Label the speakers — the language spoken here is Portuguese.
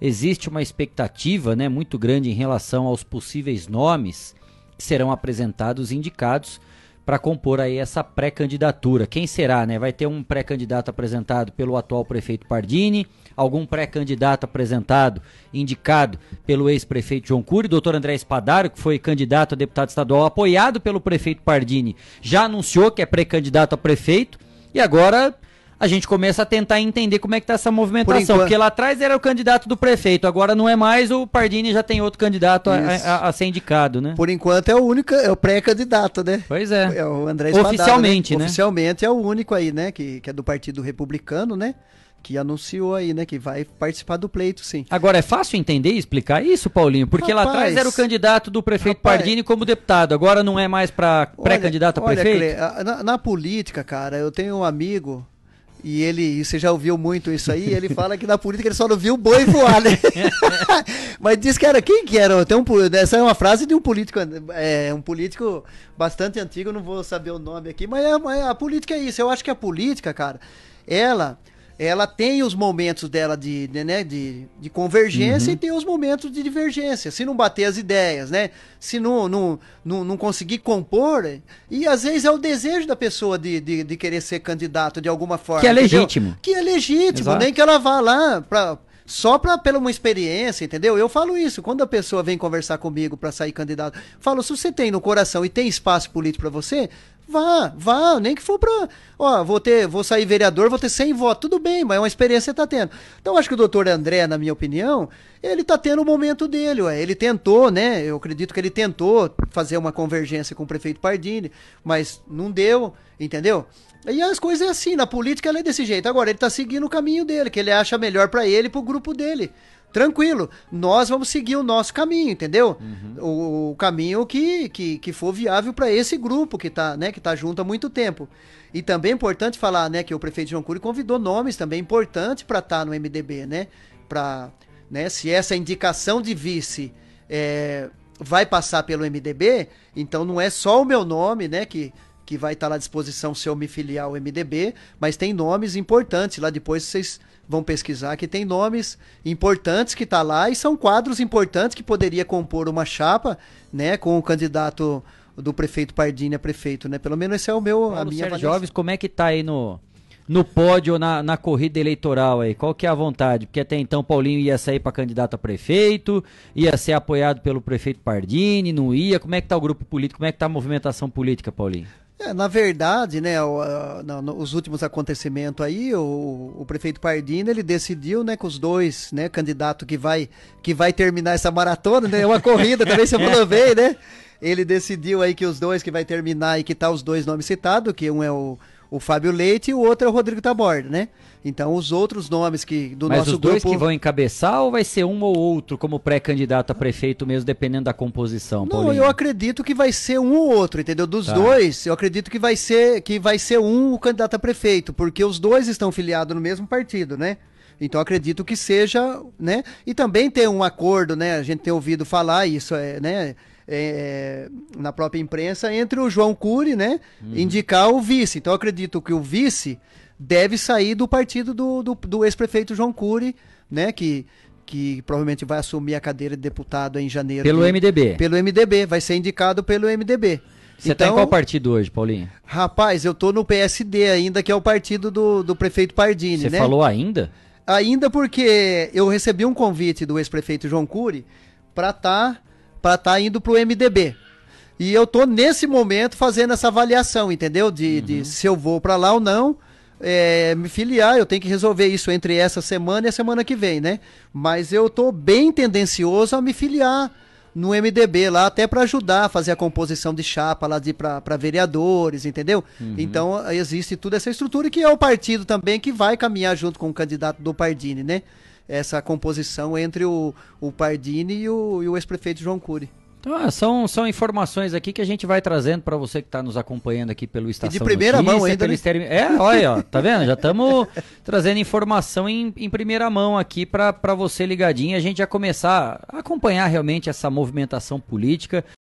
Speaker 1: existe uma expectativa né, muito grande em relação aos possíveis nomes que serão apresentados e indicados para compor aí essa pré-candidatura. Quem será, né? Vai ter um pré-candidato apresentado pelo atual prefeito Pardini, algum pré-candidato apresentado, indicado pelo ex-prefeito João Cury, doutor André Espadaro, que foi candidato a deputado estadual, apoiado pelo prefeito Pardini, já anunciou que é pré-candidato a prefeito e agora a gente começa a tentar entender como é que está essa movimentação. Por enquanto... Porque lá atrás era o candidato do prefeito, agora não é mais, o Pardini já tem outro candidato a, a, a, ser indicado, né? Por
Speaker 2: enquanto é o único, é o pré-candidato, né? Pois é. é o André né? Oficialmente, né? né? Oficialmente é o único aí, né? Que, que é do Partido Republicano, né? que anunciou aí, né, que vai participar do pleito, sim.
Speaker 1: Agora é fácil entender e explicar isso, Paulinho, porque rapaz, lá atrás era o candidato do prefeito rapaz, Pardini como deputado, agora não é mais para pré-candidato a prefeito.
Speaker 2: Olha, na, na política, cara, eu tenho um amigo e ele, você já ouviu muito isso aí, ele fala que na política ele só não viu o boi voar, né? Mas diz que era quem que era? Tem um, essa é uma frase de um político, é, um político bastante antigo, não vou saber o nome aqui, mas é, é, a política é isso. Eu acho que a política, cara, ela ela tem os momentos dela de, de né, de, de convergência uhum. e tem os momentos de divergência. Se não bater as ideias, né? Se não, não, não, não conseguir compor. E às vezes é o desejo da pessoa de, de, de querer ser candidato de alguma forma. Que é legítimo. Entendeu? Que é legítimo, Exato. nem que ela vá lá para só pra, pela uma experiência, entendeu? Eu falo isso. Quando a pessoa vem conversar comigo para sair candidato, falo: se você tem no coração e tem espaço político para você, Vá, vá, nem que for pra. Ó, vou ter, vou sair vereador, vou ter 100 votos, tudo bem, mas é uma experiência que você tá tendo. Então acho que o doutor André, na minha opinião, ele tá tendo o momento dele, ué. Ele tentou, né? Eu acredito que ele tentou fazer uma convergência com o prefeito Pardini, mas não deu, entendeu? E as coisas é assim, na política ela é desse jeito. Agora, ele tá seguindo o caminho dele, que ele acha melhor para ele e pro grupo dele tranquilo, nós vamos seguir o nosso caminho, entendeu? Uhum. O, o, caminho que, que, que for viável para esse grupo que está né, que tá junto há muito tempo. E também é importante falar, né, que o prefeito João Cury convidou nomes também importantes para estar tá no MDB, né? Para, né, se essa indicação de vice é, vai passar pelo MDB, então não é só o meu nome, né, que que vai estar lá à disposição se eu me filiar ao MDB, mas tem nomes importantes lá depois vocês vão pesquisar que tem nomes importantes que tá lá e são quadros importantes que poderia compor uma chapa, né, com o candidato do prefeito Pardini a prefeito, né? Pelo menos esse é o meu Paulo a minha Jovens,
Speaker 1: como é que tá aí no no pódio na, na corrida eleitoral aí? Qual que é a vontade? Porque até então Paulinho ia sair para candidato a prefeito, ia ser apoiado pelo prefeito Pardini, não ia. Como é que tá o grupo político? Como é que tá a movimentação política, Paulinho?
Speaker 2: É, na verdade, né, os últimos acontecimentos aí, o, o, prefeito Pardino, ele decidiu, né, com os dois, né, candidato que vai, que vai terminar essa maratona, né, é uma corrida, também se eu não ver, né, ele decidiu aí que os dois que vai terminar e que tá os dois nomes citados, que um é o o Fábio Leite e o outro é o Rodrigo Taborda, né? Então, os outros nomes que do Mas nosso os dois grupo... que
Speaker 1: vão encabeçar ou vai ser um ou outro como pré-candidato a prefeito mesmo, dependendo da composição? Paulinho? Não, eu
Speaker 2: acredito que vai ser um ou outro, entendeu? Dos tá. dois, eu acredito que vai ser que vai ser um o candidato a prefeito, porque os dois estão filiados no mesmo partido, né? Então acredito que seja, né? E também tem um acordo, né? A gente tem ouvido falar isso, é, né? É, é, na própria imprensa entre o João Cury, né, hum. indicar o vice. Então acredito que o vice deve sair do partido do, do, do ex-prefeito João Cury, né, que que provavelmente vai assumir a cadeira de deputado em janeiro. Pelo MDB. Pelo MDB, vai ser indicado pelo MDB. Você então, tá em então, qual
Speaker 1: partido hoje, Paulinho?
Speaker 2: Rapaz, eu tô no PSD ainda, que é o partido do, do prefeito Pardini, Você né? falou ainda? Ainda porque eu recebi um convite do ex-prefeito João Cury para estar tá para estar tá indo para o MDB. E eu tô nesse momento fazendo essa avaliação, entendeu? De, uhum. de se eu vou para lá ou não. É, me filiar, eu tenho que resolver isso entre essa semana e a semana que vem, né? Mas eu tô bem tendencioso a me filiar no MDB lá, até para ajudar a fazer a composição de chapa lá de para vereadores, entendeu? Uhum. Então existe toda essa estrutura que é o partido também que vai caminhar junto com o candidato do Pardini, né? essa composição entre o, o Pardini e o, e o ex-prefeito João Cury. Então, ah, são, são informações
Speaker 1: aqui que a gente vai trazendo para você que está nos acompanhando aqui pelo Estação de primeira Notícia, mão ainda. Pelo né? É, olha, tá vendo? Já estamos trazendo informação em, em primeira mão aqui para você ligadinho. A gente já começar a acompanhar realmente essa movimentação política.